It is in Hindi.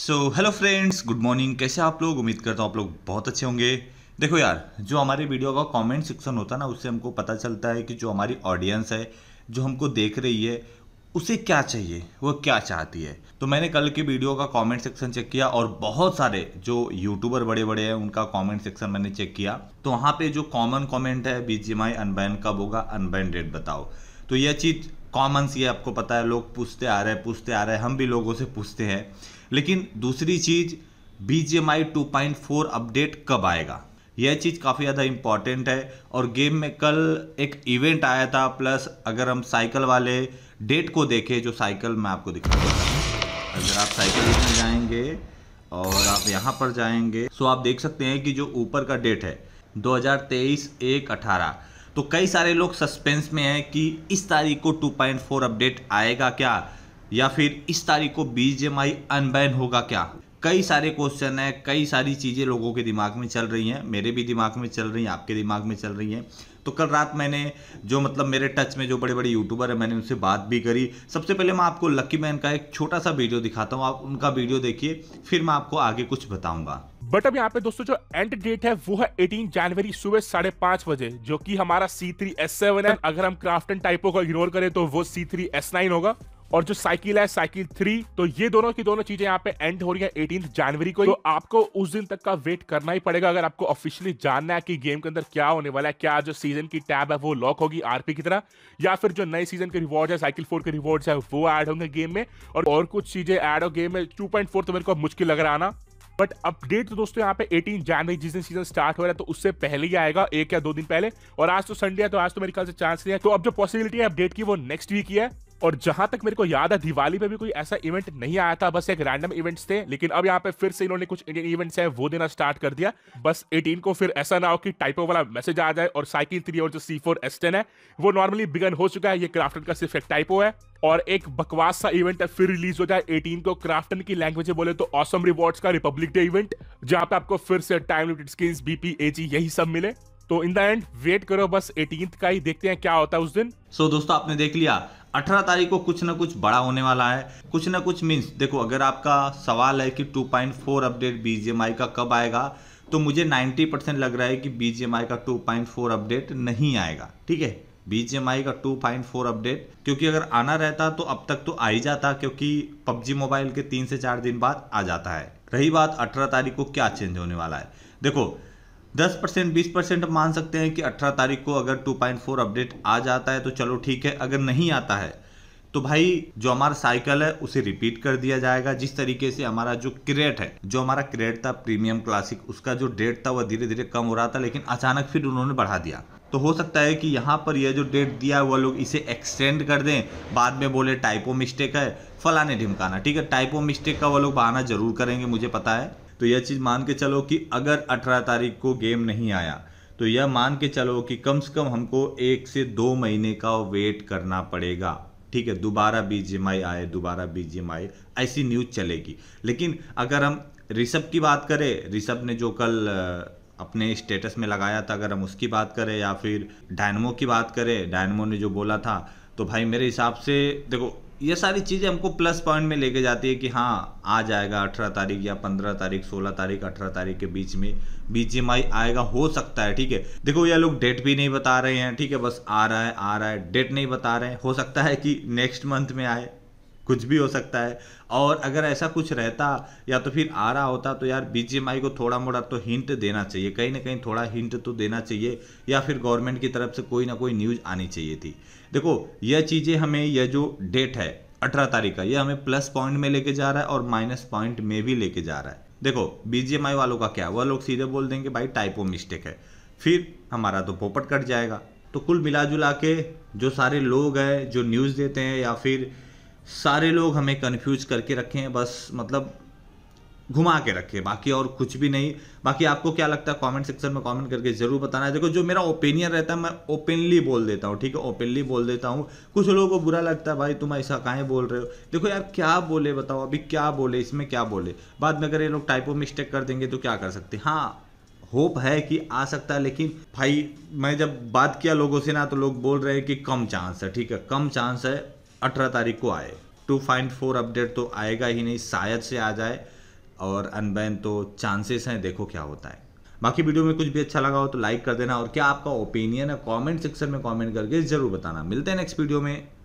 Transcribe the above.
सो हेलो फ्रेंड्स गुड मॉर्निंग कैसे आप लोग उम्मीद करता हूँ आप लोग बहुत अच्छे होंगे देखो यार जो हमारे वीडियो का कमेंट सेक्शन होता है ना उससे हमको पता चलता है कि जो हमारी ऑडियंस है जो हमको देख रही है उसे क्या चाहिए वो क्या चाहती है तो मैंने कल के वीडियो का कमेंट सेक्शन चेक किया और बहुत सारे जो यूट्यूबर बड़े बड़े हैं उनका कमेंट सेक्शन मैंने चेक किया तो वहाँ पे जो कॉमन कमेंट है बीजीएमआई अनबैन कब होगा अनबैन डेट बताओ तो यह चीज़ कॉमन सी है आपको पता है लोग पूछते आ रहे हैं पूछते आ रहे हैं हम भी लोगों से पूछते हैं लेकिन दूसरी चीज़ B G M I two point four update कब आएगा यह चीज़ काफ़ी ज़्यादा इम्पॉर्टेंट है और गेम में कल एक इवेंट आया था प्लस अगर हम साइकिल वाले डेट को देखें जो साइकिल मैं आपको दिखा देता हूँ अगर आप साइकिल में जाएंगे और आप यहाँ पर जाएंगे सो तो आप देख सकते हैं कि जो ऊपर का डेट है 2023 एक अठारह तो कई सारे लोग सस्पेंस में हैं कि इस तारीख को 2.4 अपडेट आएगा क्या या फिर इस तारीख को बीजेएमआई अनबैन होगा क्या कई सारे क्वेश्चन हैं कई सारी चीज़ें लोगों के दिमाग में चल रही हैं मेरे भी दिमाग में चल रही हैं आपके दिमाग में चल रही हैं तो कल रात मैंने जो मतलब मेरे टच में जो बड़े बड़े यूट्यूबर हैं मैंने उनसे बात भी करी सबसे पहले मैं आपको लक्की मैन का एक छोटा सा वीडियो दिखाता हूँ आप उनका वीडियो देखिए फिर मैं आपको आगे कुछ बताऊंगा बट अब यहाँ पे दोस्तों जो एंड डेट है वो है 18 जनवरी सुबह साढ़े पांच बजे जो कि हमारा S7 है अगर हम क्राफ्ट एंड टाइपो को इग्नोर करें तो वो S9 होगा और जो साइकिल है साइकिल थ्री तो ये दोनों की दोनों चीजें यहाँ पे एंड हो रही है एटीन जनवरी को तो आपको उस दिन तक का वेट करना ही पड़ेगा अगर आपको ऑफिशियली जानना है कि गेम के अंदर क्या होने वाला है क्या जो सीजन की टैब है वो लॉक होगी आरपी की तरह या फिर जो नए सीजन के रिवॉर्ड है साइकिल फोर के रिवॉर्ड है वो एड होंगे गेम में और, और कुछ चीजें एड हो गेम में टू तो मेरे को मुश्किल लग रहा ना बट अपडेट तो दोस्तों यहाँ पे 18 जनवरी जिस दिन सीजन स्टार्ट हो रहा है तो उससे पहले ही आएगा एक या दो दिन पहले और आज तो संडे है तो आज तो मेरे ख्याल से चांस नहीं है तो अब जो पॉसिबिलिटी है अपडेट की वो नेक्स्ट वीक ही है और जहां तक मेरे को याद है दिवाली पे भी कोई ऐसा इवेंट नहीं आया था बस एक रैंडम इवेंट्स थे लेकिन अब यहाँ पे फिर से इन्होंने कुछ इंडियन इवेंट्स है वो देना स्टार्ट कर दिया बस 18 को फिर ऐसा ना हो कि टाइपो वाला मैसेज आ जाए और साइकिल थ्री और जो सी फोर है वो नॉर्मली बिगन हो चुका है ये क्राफ्टन का सिर्फ एक टाइपो है और एक बकवास सा इवेंट है फिर रिलीज हो जाए 18 को क्राफ्टन की लैंग्वेज बोले तो ऑसम रिवॉर्ड्स का रिपब्लिक डे इवेंट जहां पे आपको फिर से time limited skins BP AG यही सब मिले तो इन द एंड वेट करो बस एटीन का ही देखते हैं क्या होता है उस दिन सो so, दोस्तों आपने देख लिया अठारह तारीख को कुछ ना कुछ बड़ा होने वाला है कुछ ना कुछ मीन्स देखो अगर आपका सवाल है कि 2.4 अपडेट बी का कब आएगा तो मुझे 90 परसेंट लग रहा है कि बीजीएमआई का 2.4 अपडेट नहीं आएगा ठीक है बीजीएमआई का 2.4 अपडेट क्योंकि अगर आना रहता तो अब तक तो आ ही जाता क्योंकि पबजी मोबाइल के तीन से चार दिन बाद आ जाता है रही बात अठारह तारीख को क्या चेंज होने वाला है देखो 10 परसेंट बीस परसेंट मान सकते हैं कि 18 तारीख को अगर 2.4 अपडेट आ जाता है तो चलो ठीक है अगर नहीं आता है तो भाई जो हमारा साइकिल है उसे रिपीट कर दिया जाएगा जिस तरीके से हमारा जो क्रेट है जो हमारा क्रेट था प्रीमियम क्लासिक उसका जो डेट था वह धीरे धीरे कम हो रहा था लेकिन अचानक फिर उन्होंने बढ़ा दिया तो हो सकता है कि यहाँ पर यह जो डेट दिया है वह लोग इसे एक्सटेंड कर दें बाद में बोले टाइपो मिस्टेक है फलाने ढिमकाना ठीक है टाइपो मिस्टेक का वह लोग बहाना जरूर करेंगे मुझे पता है तो यह चीज़ मान के चलो कि अगर अठारह तारीख को गेम नहीं आया तो यह मान के चलो कि कम से कम हमको एक से दो महीने का वेट करना पड़ेगा ठीक है दोबारा बीजीएमआई आए दोबारा बीजीएमआई ऐसी न्यूज़ चलेगी लेकिन अगर हम ऋषभ की बात करें ऋषभ ने जो कल अपने स्टेटस में लगाया था अगर हम उसकी बात करें या फिर डायनमो की बात करें डायनमो ने जो बोला था तो भाई मेरे हिसाब से देखो ये सारी चीज़ें हमको प्लस पॉइंट में लेके जाती है कि हाँ आ जाएगा अठारह तारीख या पंद्रह तारीख सोलह तारीख अठारह तारीख के बीच में बीच एम आएगा हो सकता है ठीक है देखो ये लोग डेट भी नहीं बता रहे हैं ठीक है बस आ रहा है आ रहा है डेट नहीं बता रहे हैं हो सकता है कि नेक्स्ट मंथ में आए कुछ भी हो सकता है और अगर ऐसा कुछ रहता या तो फिर आ रहा होता तो यार बीजीएमआई को थोड़ा मोड़ा तो हिंट देना चाहिए कहीं ना कहीं थोड़ा हिंट तो देना चाहिए या फिर गवर्नमेंट की तरफ से कोई ना कोई न्यूज़ आनी चाहिए थी देखो यह चीज़ें हमें यह जो डेट है अठारह तारीख का यह हमें प्लस पॉइंट में लेके जा रहा है और माइनस पॉइंट में भी लेके जा रहा है देखो बीजीएमआई वालों का क्या वह लोग सीधे बोल देंगे भाई टाइपो मिस्टेक है फिर हमारा तो पोपट कट जाएगा तो कुल मिला जुला के जो सारे लोग हैं जो न्यूज़ देते हैं या फिर सारे लोग हमें कन्फ्यूज करके रखे हैं बस मतलब घुमा के रखे बाकी और कुछ भी नहीं बाकी आपको क्या लगता है कमेंट सेक्शन में कमेंट करके जरूर बताना है देखो जो मेरा ओपिनियन रहता है मैं ओपनली बोल देता हूँ ठीक है ओपनली बोल देता हूँ कुछ लोगों को बुरा लगता है भाई तुम ऐसा काहें बोल रहे हो देखो यार क्या बोले बताओ अभी क्या बोले इसमें क्या बोले बाद में अगर ये लोग टाइपो मिस्टेक कर देंगे तो क्या कर सकते हाँ होप है कि आ सकता है लेकिन भाई मैं जब बात किया लोगों से ना तो लोग बोल रहे हैं कि कम चांस है ठीक है कम चांस है अठारह तारीख को आए टू फाइंड फोर अपडेट तो आएगा ही नहीं शायद से आ जाए और अनबैन तो चांसेस हैं देखो क्या होता है बाकी वीडियो में कुछ भी अच्छा लगा हो तो लाइक कर देना और क्या आपका ओपिनियन है कमेंट सेक्शन में कमेंट करके ज़रूर बताना मिलते हैं नेक्स्ट वीडियो में